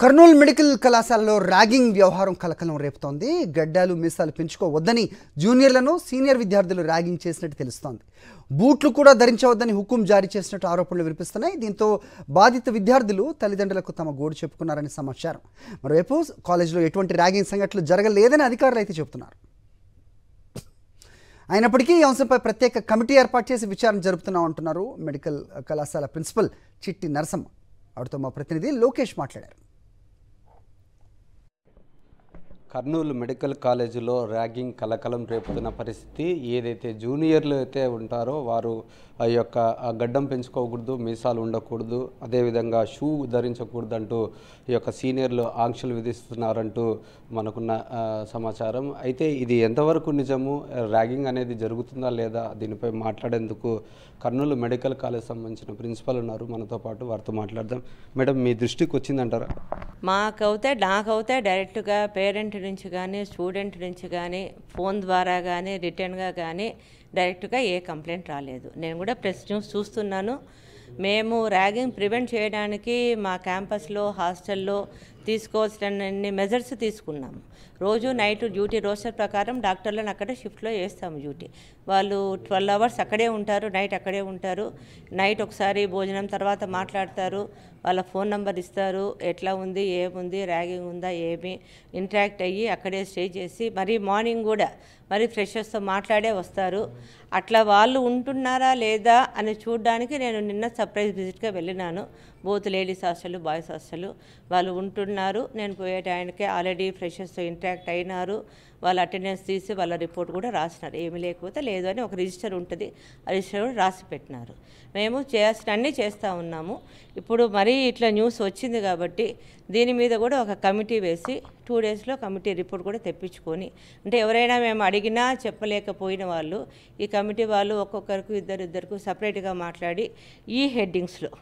Kurnool medical కళాశాలలో ragging వ్యవహారం కలకలం రేపుతోంది గడ్డాలు మీసాలు పెంచుకోవద్దని జూనియర్లను సీనియర్ విద్యార్థులు ర్యాగింగ్ చేసినట్టు తెలుస్తోంది బూట్లు కూడా ధరించవద్దని హుకుం జారీ చేసినట్టు ఆరోపణలు వినిపిస్తున్నాయి దీంతో బాధిత విద్యార్థులు తల్లిదండ్రులకు తమ గోడు చెప్పుకున్నారని సమాచారం మరోవైపు కాలేజీలో ఎటువంటి ర్యాగింగ్ సంఘటనలు జరగలేదని అధికారులు అయితే చెబుతున్నారు అయినప్పటికీ ఈ అంశంపై ప్రత్యేక కమిటీ ఏర్పాటు చేసి విచారణ అంటున్నారు మెడికల్ కళాశాల ప్రిన్సిపల్ చిట్టి నరసమ్మ ఆవిడతో మా ప్రతినిధి లోకేష్ మాట్లాడారు కర్నూలు మెడికల్ కాలేజీలో ర్యాగింగ్ కలకలం రేపుతున్న పరిస్థితి ఏదైతే జూనియర్లు అయితే ఉంటారో వారు ఆ యొక్క గడ్డం పెంచుకోకూడదు మీసాలు ఉండకూడదు అదేవిధంగా షూ ధరించకూడదు అంటూ ఈ యొక్క సీనియర్లు ఆంక్షలు విధిస్తున్నారంటూ మనకున్న సమాచారం అయితే ఇది ఎంతవరకు నిజము ర్యాగింగ్ అనేది జరుగుతుందా లేదా దీనిపై మాట్లాడేందుకు కర్నూలు మెడికల్ కాలేజ్ సంబంధించిన ప్రిన్సిపల్ ఉన్నారు మనతో పాటు వారితో మాట్లాడదాం మేడం మీ దృష్టికి వచ్చిందంటారా మాకైతే నాకైతే డైరెక్ట్గా పేరెంట్ నుంచి కానీ స్టూడెంట్ నుంచి కానీ ఫోన్ ద్వారా కానీ రిటర్న్గా కానీ డైరెక్ట్గా ఏ కంప్లైంట్ రాలేదు నేను కూడా ప్రెస్ న్యూస్ చూస్తున్నాను మేము ర్యాగింగ్ ప్రివెంట్ చేయడానికి మా క్యాంపస్లో హాస్టల్లో తీసుకోవాల్సిన మెజర్స్ తీసుకున్నాము రోజు నైట్ డ్యూటీ రోస్టర్ ప్రకారం డాక్టర్లను అక్కడ షిఫ్ట్లో వేస్తాము డ్యూటీ వాళ్ళు ట్వెల్వ్ అవర్స్ అక్కడే ఉంటారు నైట్ అక్కడే ఉంటారు నైట్ ఒకసారి భోజనం తర్వాత మాట్లాడతారు వాళ్ళ ఫోన్ నెంబర్ ఇస్తారు ఎట్లా ఉంది ఏముంది ర్యాగింగ్ ఉందా ఏమి ఇంటరాక్ట్ అయ్యి అక్కడే స్టే చేసి మరి మార్నింగ్ కూడా మరి ఫ్రెషర్స్తో మాట్లాడే వస్తారు అట్లా వాళ్ళు ఉంటున్నారా లేదా అని చూడడానికి నేను నిన్న సర్ప్రైజ్ విజిట్గా వెళ్ళినాను both ladies hostel boys hostel వాళ్ళు ఉంటున్నారు నేను పోయే టైంకి ఆల్రెడీ ఫ్రెషర్స్తో ఇంట్రాక్ట్ అయినారు వాళ్ళ అటెండెన్స్ తీసి వాళ్ళ రిపోర్ట్ కూడా రాసినారు ఏమి లేకపోతే లేదు అని ఒక రిజిస్టర్ ఉంటుంది ఆ రిజిస్టర్ కూడా రాసి పెట్టినారు మేము చేయాల్సిన అన్నీ చేస్తూ ఉన్నాము ఇప్పుడు మరీ ఇట్లా న్యూస్ వచ్చింది కాబట్టి దీని మీద కూడా ఒక కమిటీ వేసి టూ డేస్లో కమిటీ రిపోర్ట్ కూడా తెప్పించుకొని అంటే ఎవరైనా మేము అడిగినా చెప్పలేకపోయిన వాళ్ళు ఈ కమిటీ వాళ్ళు ఒక్కొక్కరికి ఇద్దరు ఇద్దరికి సపరేట్గా మాట్లాడి ఈ హెడ్డింగ్స్లో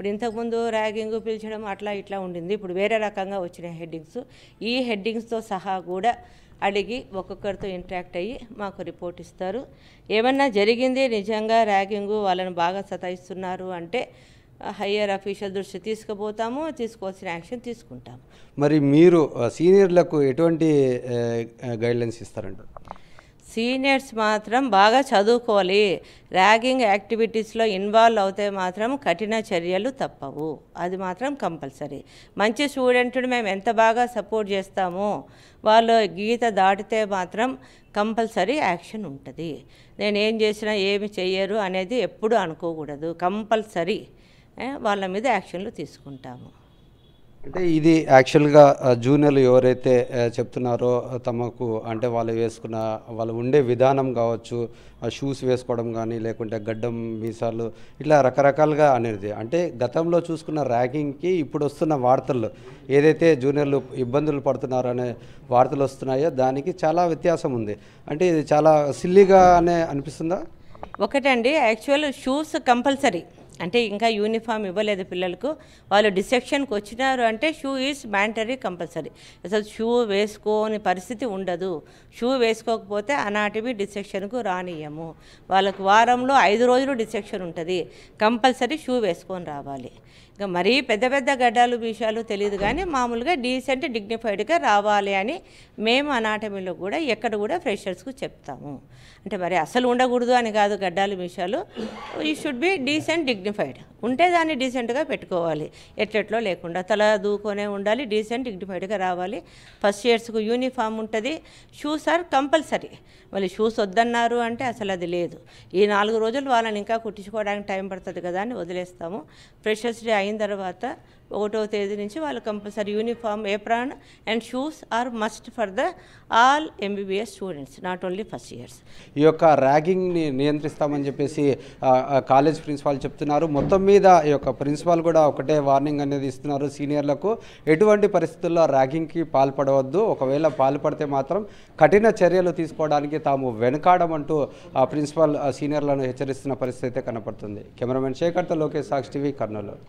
ఇప్పుడు ఇంతకుముందు ర్యాగింగ్ పిలిచడం అట్లా ఇట్లా ఉండింది ఇప్పుడు వేరే రకంగా వచ్చిన హెడ్డింగ్స్ ఈ హెడ్డింగ్స్తో సహా కూడా అడిగి ఒక్కొక్కరితో ఇంట్రాక్ట్ అయ్యి మాకు రిపోర్ట్ ఇస్తారు ఏమన్నా జరిగింది నిజంగా ర్యాగింగ్ వాళ్ళని బాగా సతాయిస్తున్నారు అంటే హయ్యర్ అఫీషియల్ దృష్టి తీసుకుపోతాము తీసుకోవాల్సిన యాక్షన్ తీసుకుంటాము మరి మీరు సీనియర్లకు ఎటువంటి గైడ్లైన్స్ ఇస్తారంటారు సీనియర్స్ మాత్రం బాగా చదువుకోవాలి ర్యాగింగ్ యాక్టివిటీస్లో ఇన్వాల్వ్ అవుతే మాత్రం కఠిన చర్యలు తప్పవు అది మాత్రం కంపల్సరీ మంచి స్టూడెంట్ని మేము ఎంత బాగా సపోర్ట్ చేస్తామో వాళ్ళు గీత దాటితే మాత్రం కంపల్సరీ యాక్షన్ ఉంటుంది నేను ఏం చేసినా ఏమి చెయ్యరు అనేది ఎప్పుడు అనుకోకూడదు కంపల్సరీ వాళ్ళ మీద యాక్షన్లు తీసుకుంటాము అంటే ఇది యాక్చువల్గా జూనియర్లు ఎవరైతే చెప్తున్నారో తమకు అంటే వాళ్ళు వేసుకున్న వాళ్ళు ఉండే విధానం కావచ్చు షూస్ వేసుకోవడం కానీ లేకుంటే గడ్డం మీసాలు ఇట్లా రకరకాలుగా అనేది అంటే గతంలో చూసుకున్న ర్యాగింగ్కి ఇప్పుడు వస్తున్న వార్తల్లో ఏదైతే జూనియర్లు ఇబ్బందులు పడుతున్నారనే వార్తలు వస్తున్నాయో దానికి చాలా వ్యత్యాసం ఉంది అంటే ఇది చాలా అనే అనిపిస్తుందా ఒకటండి యాక్చువల్ షూస్ కంపల్సరీ అంటే ఇంకా యూనిఫామ్ ఇవ్వలేదు పిల్లలకు వాళ్ళు డిసెక్షన్కి వచ్చినారు అంటే షూ ఈజ్ మ్యాండటరీ కంపల్సరీ అసలు షూ వేసుకోని పరిస్థితి ఉండదు షూ వేసుకోకపోతే అనాటమీ డిసెక్షన్కు రానియము వాళ్ళకు వారంలో ఐదు రోజులు డిసెక్షన్ ఉంటుంది కంపల్సరీ షూ వేసుకొని రావాలి ఇంకా మరీ పెద్ద పెద్ద గడ్డాలు విషయాలు తెలియదు కానీ మామూలుగా డీసెంట్ డిగ్నిఫైడ్గా రావాలి అని మేము అనాటమీలో కూడా ఎక్కడ కూడా ఫ్రెషర్స్కు చెప్తాము అంటే మరి అసలు ఉండకూడదు అని కాదు గడ్డాలు విషయాలు you should be decent digni dignified ఉంటే దాన్ని డీసెంట్గా పెట్టుకోవాలి ఎట్లెట్లో లేకుండా తల దూకొనే ఉండాలి డీసెంట్ డిగ్నిఫైడ్గా రావాలి ఫస్ట్ ఇయర్స్కు యూనిఫామ్ ఉంటుంది షూస్ ఆర్ కంపల్సరీ మళ్ళీ షూస్ వద్దన్నారు అంటే అసలు అది లేదు ఈ నాలుగు రోజులు వాళ్ళని ఇంకా కుట్టించుకోవడానికి టైం పడుతుంది కదా అని వదిలేస్తాము ఫ్రెషర్స్ డే అయిన తర్వాత ఒకటో తేదీ నుంచి వాళ్ళు compulsory uniform apron and shoes are must for the all MBBS students not only first years ఈ యొక్క ర్యాగింగ్ని నియంత్రిస్తామని చెప్పేసి కాలేజ్ ప్రిన్సిపాల్ చెప్తున్నారు మొత్తం మీద ఈ యొక్క ప్రిన్సిపాల్ కూడా ఒకటే వార్నింగ్ అనేది ఇస్తున్నారు సీనియర్లకు ఎటువంటి పరిస్థితుల్లో ర్యాగింగ్కి పాల్పడవద్దు ఒకవేళ పాల్పడితే మాత్రం కఠిన చర్యలు తీసుకోవడానికి తాము వెనకాడమంటూ ప్రిన్సిపల్ సీనియర్లను హెచ్చరిస్తున్న పరిస్థితి అయితే కనపడుతుంది కెమెరామెన్ శేఖర్తో లోకేష్ సాక్షి టీవీ కర్నూలు